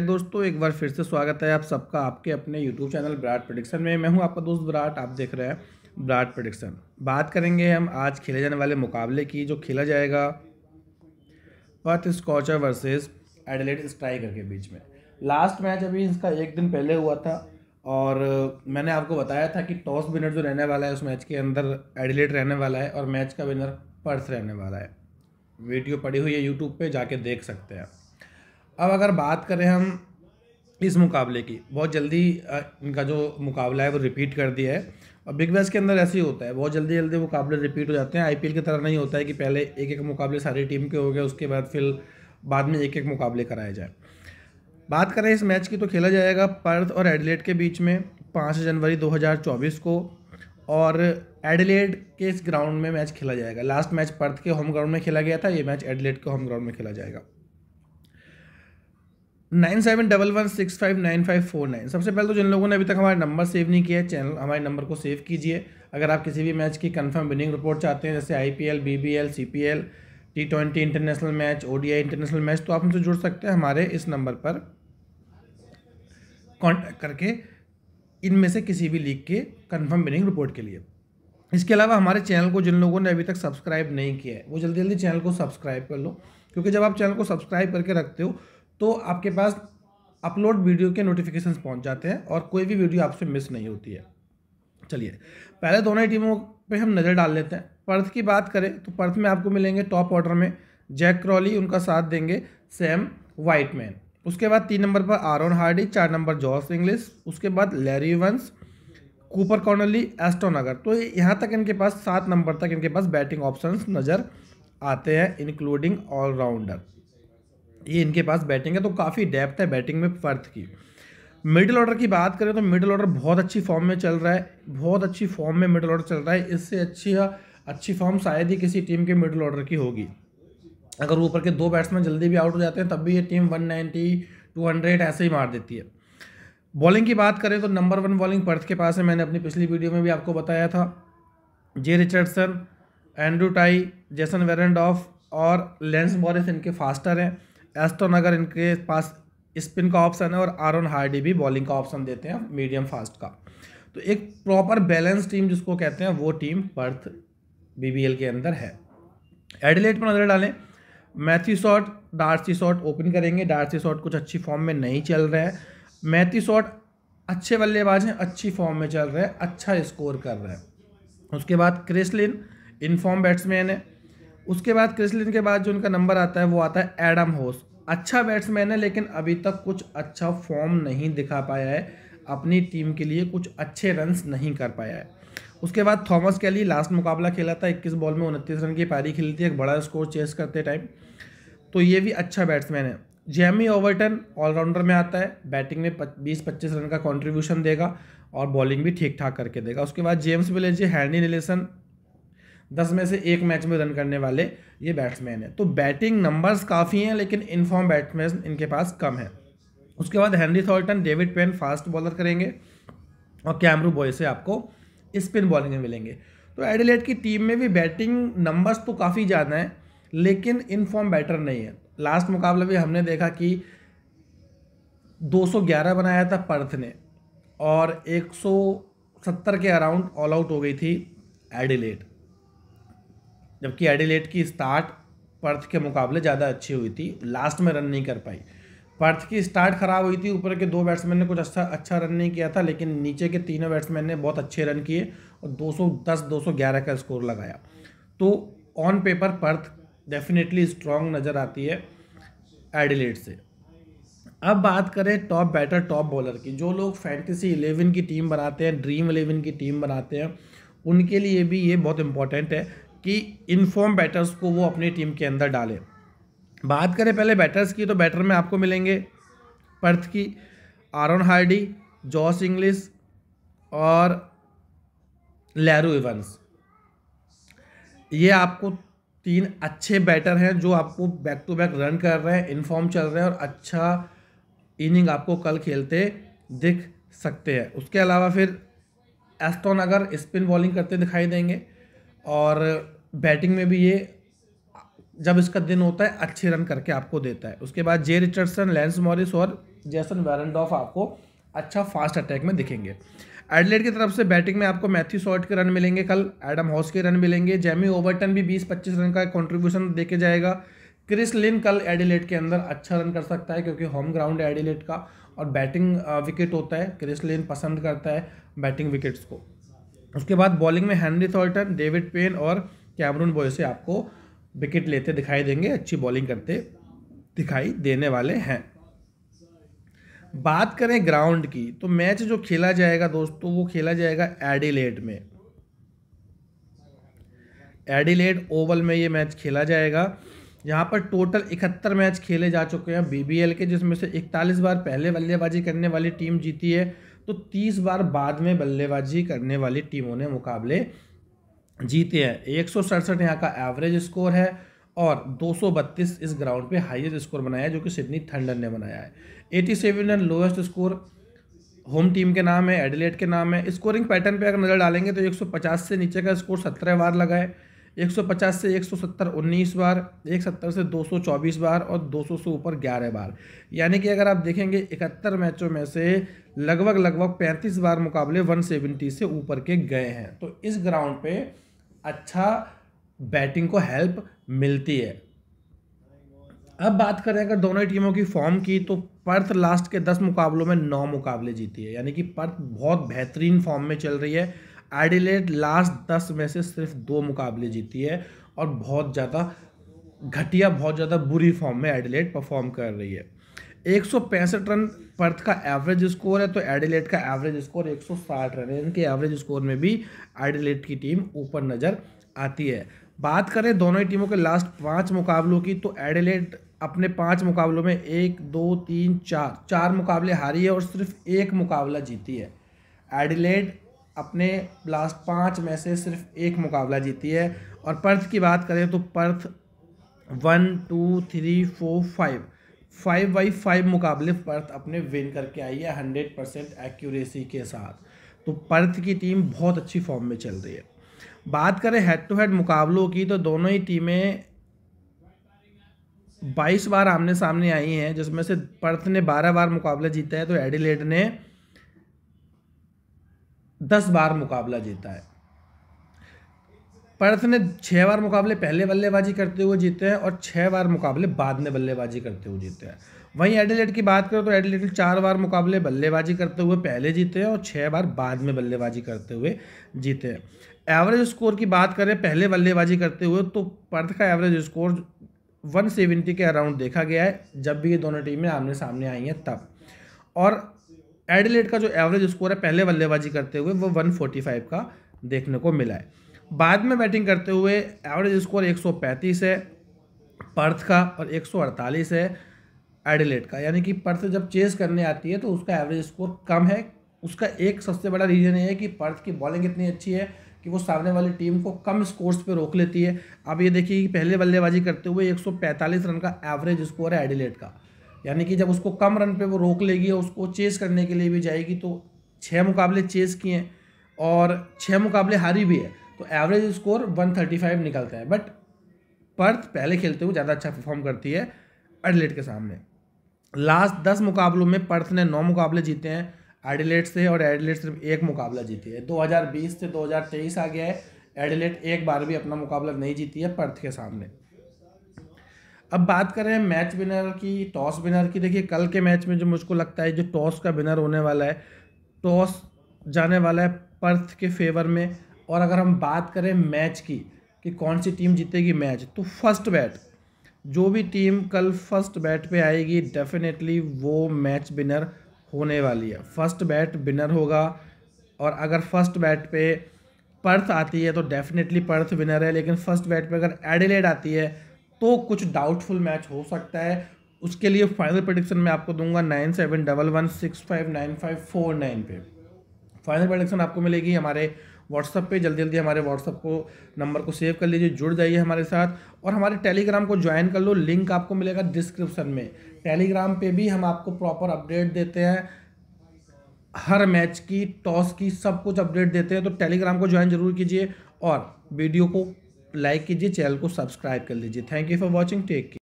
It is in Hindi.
दोस्तों एक बार फिर से स्वागत है आप सबका आपके अपने YouTube चैनल ब्राट प्रडिक्शन में मैं हूं आपका दोस्त विराट आप देख रहे हैं ब्राट प्रडिक्शन बात करेंगे हम आज खेले जाने वाले मुकाबले की जो खेला जाएगा Perth Scorcher versus Adelaide Striker के बीच में लास्ट मैच अभी इसका एक दिन पहले हुआ था और मैंने आपको बताया था कि टॉस विनर जो रहने वाला है उस मैच के अंदर एडिलेट रहने वाला है और मैच का विनर पर्थ रहने वाला है वीडियो पड़ी हुई है यूट्यूब पर जाके देख सकते हैं अब अगर बात करें हम इस मुकाबले की बहुत जल्दी इनका जो मुकाबला है वो रिपीट कर दिया है और बिग बैस के अंदर ऐसे ही होता है बहुत जल्दी जल्दी मुकाबले रिपीट हो जाते हैं आईपीएल की तरह नहीं होता है कि पहले एक एक मुकाबले सारी टीम के हो गए उसके बाद फिर बाद में एक एक मुकाबले कराए जाए बात करें इस मैच की तो खेला जाएगा पर्थ और एडलेट के बीच में पाँच जनवरी दो को और एडिलेड के इस ग्राउंड में मैच खेला जाएगा लास्ट मैच पर्थ के होम ग्राउंड में खेला गया था ये मैच एडिलेड के होम ग्राउंड में खेला जाएगा nine seven double one six five nine five four nine सबसे पहले तो जिन लोगों ने अभी तक हमारे नंबर सेव नहीं किया है चैनल हमारे नंबर को सेव कीजिए अगर आप किसी भी मैच की कंफर्म विनिंग रिपोर्ट चाहते हैं जैसे I P L B B L C P L T twenty international match O D I international match तो आप हमसे जुड़ सकते हैं हमारे इस नंबर पर कॉन्टैक्ट करके इनमें से किसी भी लीग के कन्फर्म विनिंग रिपोर्ट के लिए इसके अलावा हमारे चैनल को जिन लोगों ने अभी तक सब्सक्राइब नहीं किया है वो जल्दी जल्दी चैनल को सब्सक्राइब कर लो क्योंकि जब आप चैनल को सब्सक्राइब करके रखते हो तो आपके पास अपलोड वीडियो के नोटिफिकेशन पहुंच जाते हैं और कोई भी वीडियो आपसे मिस नहीं होती है चलिए पहले दोनों ही टीमों पे हम नज़र डाल लेते हैं पर्थ की बात करें तो पर्थ में आपको मिलेंगे टॉप ऑर्डर में जैक क्रॉली उनका साथ देंगे सैम वाइटमैन उसके बाद तीन नंबर पर आरोन हार्डी चार नंबर जॉस इंग्लिस उसके बाद Laurie Evans Cooper Connolly Ashton Agar तो यहाँ तक इनके पास सात नंबर तक इनके पास बैटिंग ऑप्शंस नज़र आते हैं इंक्लूडिंग ऑलराउंडर ये इनके पास बैटिंग है तो काफ़ी डेप्थ है बैटिंग में पर्थ की मिडिल ऑर्डर की बात करें तो मिडिल ऑर्डर बहुत अच्छी फॉर्म में चल रहा है बहुत अच्छी फॉर्म में मिडिल ऑर्डर चल रहा है इससे अच्छी अच्छी फॉर्म शायद ही किसी टीम के मिडिल ऑर्डर की होगी अगर ऊपर के दो बैट्समैन जल्दी भी आउट हो जाते हैं तब भी ये टीम 190, 200 ऐसे ही मार देती है बॉलिंग की बात करें तो नंबर वन बॉलिंग पर्थ के पास है मैंने अपनी पिछली वीडियो में भी आपको बताया था Jhye Richardson Andrew Tye Jason Behrendorff और लेंस मॉरिस इनके फास्टर हैं एस्टन अगर इनके पास स्पिन का ऑप्शन है और आरन हार्डी भी बॉलिंग का ऑप्शन देते हैं मीडियम फास्ट का तो एक प्रॉपर बैलेंस टीम जिसको कहते हैं वो टीम पर्थ बीबीएल के अंदर है एडिलेट पर नज़र डालें Matthew Short D'Arcy Short open करेंगे डार्सी शॉट कुछ अच्छी फॉर्म में नहीं चल रहा है मैथी शॉट अच्छे बल्लेबाज हैं अच्छी फॉर्म में चल रहे हैं अच्छा स्कोर कर रहे हैं उसके बाद क्रिसलिन इनफॉर्म बैट्समैन है उसके बाद क्रिसलिन के बाद जो उनका नंबर आता है वो आता है एडम होस अच्छा बैट्समैन है लेकिन अभी तक कुछ अच्छा फॉर्म नहीं दिखा पाया है अपनी टीम के लिए कुछ अच्छे रन्स नहीं कर पाया है उसके बाद थॉमस के लिए लास्ट मुकाबला खेला था 21 बॉल में उनतीस रन की पारी खेली थी एक बड़ा स्कोर चेस करते टाइम तो ये भी अच्छा बैट्समैन है जेमी ओवरटन ऑलराउंडर में आता है बैटिंग में बीस पच्चीस रन का कॉन्ट्रीब्यूशन देगा और बॉलिंग भी ठीक ठाक करके देगा उसके बाद जेम्स विलेज हैंडी निलेसन दस में से एक मैच में रन करने वाले ये बैट्समैन है तो बैटिंग नंबर्स काफ़ी हैं लेकिन इनफॉर्म बैट्समैन इनके पास कम है उसके बाद Henry Thornton David Payne fast bowler करेंगे और कैमरू बॉय से आपको स्पिन बॉलिंग में मिलेंगे तो एडिलेट की टीम में भी बैटिंग नंबर्स तो काफ़ी ज़्यादा हैं लेकिन इनफॉर्म बैटर नहीं है लास्ट मुकाबला भी हमने देखा कि 211 बनाया था पर्थ ने और 170 के अराउंड ऑल आउट हो गई थी एडिलेट जबकि एडिलेट की स्टार्ट पर्थ के मुकाबले ज़्यादा अच्छी हुई थी लास्ट में रन नहीं कर पाई पर्थ की स्टार्ट खराब हुई थी ऊपर के दो बैट्समैन ने कुछ अच्छा अच्छा रन नहीं किया था लेकिन नीचे के तीनों बैट्समैन ने बहुत अच्छे रन किए और 210 211 का स्कोर लगाया तो on paper Perth definitely strong नज़र आती है एडिलेट से अब बात करें टॉप बैटर टॉप बॉलर की जो लोग फैंटेसी इलेवन की टीम बनाते हैं ड्रीम इलेवन की टीम बनाते हैं उनके लिए भी ये बहुत इंपॉर्टेंट है कि इनफॉर्म बैटर्स को वो अपनी टीम के अंदर डालें बात करें पहले बैटर्स की तो बैटर में आपको मिलेंगे पर्थ की आरन हार्डी जॉस इंग्लिस और लैरू इवंस ये आपको तीन अच्छे बैटर हैं जो आपको बैक टू बैक रन कर रहे हैं इनफॉर्म चल रहे हैं और अच्छा इनिंग आपको कल खेलते दिख सकते हैं उसके अलावा फिर एस्टोन अगर स्पिन बॉलिंग करते दिखाई देंगे और बैटिंग में भी ये जब इसका दिन होता है अच्छे रन करके आपको देता है उसके बाद जे रिचर्डसन लेंस मॉरिस और जैसन वैरनडॉफ आपको अच्छा फास्ट अटैक में दिखेंगे एडलेट की तरफ से बैटिंग में आपको मैथ्यू शॉर्ट के रन मिलेंगे कल एडम हॉस के रन मिलेंगे जेमी ओवरटन भी 20-25 रन का कंट्रीब्यूशन देके जाएगा क्रिस लिन कल एडिलेट के अंदर अच्छा रन कर सकता है क्योंकि होम ग्राउंड है एडिलेट का और बैटिंग विकेट होता है क्रिस लिन पसंद करता है बैटिंग विकेट्स को उसके बाद बॉलिंग में हैनरी थॉल्टन डेविड पेन और कैमरून बॉय से आपको विकेट लेते दिखाई देंगे अच्छी बॉलिंग करते दिखाई देने वाले हैं बात करें ग्राउंड की तो मैच जो खेला जाएगा दोस्तों वो खेला जाएगा एडिलेड में एडिलेड ओवल में ये मैच खेला जाएगा यहाँ पर टोटल इकहत्तर मैच खेले जा चुके हैं बीबीएल के जिसमें से इकतालीस बार पहले बल्लेबाजी करने वाली टीम जीती है तो तीस बार बाद में बल्लेबाजी करने वाली टीमों ने मुकाबले जीते हैं एक सौ सड़सठ यहाँ का एवरेज स्कोर है और 232 इस ग्राउंड पे हाईएस्ट स्कोर बनाया है जो कि सिडनी थंडर ने बनाया है eighty seven and lowest score home team के नाम है एडिलेट के नाम है स्कोरिंग पैटर्न पे अगर नज़र डालेंगे तो 150 से नीचे का स्कोर सत्रह बार लगा है 150 से 170 उन्नीस बार सत्तर से 224 बार और 200 से ऊपर ग्यारह बार यानी कि अगर आप देखेंगे इकहत्तर मैचों में से लगभग लगभग पैंतीस बार मुकाबले सेवेंटी से ऊपर के गए हैं तो इस ग्राउंड पर अच्छा बैटिंग को हेल्प मिलती है अब बात करें अगर दोनों टीमों की फॉर्म की तो पर्थ लास्ट के दस मुकाबलों में नौ मुकाबले जीती है यानी कि पर्थ बहुत बेहतरीन फॉर्म में चल रही है एडिलेट लास्ट दस में से सिर्फ दो मुकाबले जीती है और बहुत ज़्यादा घटिया बहुत ज़्यादा बुरी फॉर्म में एडिलेट परफॉर्म कर रही है एक रन पर्थ का एवरेज स्कोर है तो एडिलेट का एवरेज स्कोर 160 रन है इनके एवरेज स्कोर में भी एडिलेट की टीम ऊपर नज़र आती है बात करें दोनों ही टीमों के लास्ट पाँच मुकाबलों की तो एडिलेट अपने पाँच मुकाबलों में एक दो तीन चार चार मुकाबले हारी है और सिर्फ एक मुकाबला जीती है एडिलेट अपने लास्ट पाँच में से सिर्फ एक मुकाबला जीती है और पर्थ की बात करें तो Perth one two three four five five by five मुकाबले पर्थ अपने विन करके आई है हंड्रेड परसेंट एक्यूरेसी के साथ तो पर्थ की टीम बहुत अच्छी फॉर्म में चल रही है बात करें हेड टू हेड मुकाबलों की तो दोनों ही टीमें बाईस बार आमने सामने आई हैं जिसमें से पर्थ ने बारह बार मुकाबला जीता है तो एडिलेड ने दस बार मुकाबला जीता है पर्थ ने छः बार मुकाबले पहले बल्लेबाजी करते हुए जीते हैं और छः बार मुकाबले बाद में बल्लेबाजी करते हुए जीते हैं वहीं एडिलेट की बात करें तो एडिलेट चार बार मुकाबले बल्लेबाजी करते हुए पहले जीते हैं और छः बार बाद में बल्लेबाजी करते हुए जीते हैं एवरेज स्कोर की बात करें पहले बल्लेबाजी करते हुए तो पर्थ का एवरेज स्कोर 170 के अराउंड देखा गया है जब भी ये दोनों टीमें आमने सामने आई हैं तब और एडिलेट का जो एवरेज स्कोर है पहले बल्लेबाजी करते हुए वो 145 का देखने को मिला है बाद में बैटिंग करते हुए एवरेज स्कोर 135 है पर्थ का और 148 है एडिलेट का यानी कि पर्थ जब चेस करने आती है तो उसका एवरेज स्कोर कम है उसका एक सबसे बड़ा रीज़न ये है कि पर्थ की बॉलिंग इतनी अच्छी है कि वो सामने वाली टीम को कम स्कोर्स पे रोक लेती है अब ये देखिए कि पहले बल्लेबाजी करते हुए 145 रन का एवरेज स्कोर है एडिलेट का यानी कि जब उसको कम रन पे वो रोक लेगी और उसको चेस करने के लिए भी जाएगी तो छः मुकाबले चेस किए और छः मुकाबले हारी भी है तो एवरेज स्कोर 135 निकलता है बट पर्थ पहले खेलते हुए ज़्यादा अच्छा परफॉर्म करती है एडिलेट के सामने लास्ट दस मुकाबलों में पर्थ ने नौ मुकाबले जीते हैं एडिलेट से और एडिलेट सिर्फ एक मुकाबला जीती है 2020 से 2023 आ गया है एडिलेट एक बार भी अपना मुकाबला नहीं जीती है पर्थ के सामने अब बात करें मैच विनर की टॉस विनर की देखिए कल के मैच में जो मुझको लगता है जो टॉस का विनर होने वाला है टॉस जाने वाला है पर्थ के फेवर में और अगर हम बात करें मैच की कि कौन सी टीम जीतेगी मैच तो फर्स्ट बैट जो भी टीम कल फर्स्ट बैट पे आएगी डेफिनेटली वो मैच विनर होने वाली है फर्स्ट बैट विनर होगा और अगर फर्स्ट बैट पे पर्थ आती है तो डेफिनेटली पर्थ विनर है लेकिन फर्स्ट बैट पे अगर एडिलेड आती है तो कुछ डाउटफुल मैच हो सकता है उसके लिए फाइनल प्रडिक्शन मैं आपको दूंगा nine seven double one six five nine five four nine पे फाइनल प्रडिक्शन आपको मिलेगी हमारे व्हाट्सअप पे जल्दी जल्दी हमारे व्हाट्सअप को नंबर को सेव कर लीजिए जुड़ जाइए हमारे साथ और हमारे टेलीग्राम को ज्वाइन कर लो लिंक आपको मिलेगा डिस्क्रिप्शन में टेलीग्राम पे भी हम आपको प्रॉपर अपडेट देते हैं हर मैच की टॉस की सब कुछ अपडेट देते हैं तो टेलीग्राम को ज्वाइन जरूर कीजिए और वीडियो को लाइक कीजिए चैनल को सब्सक्राइब कर लीजिए thank you for watching take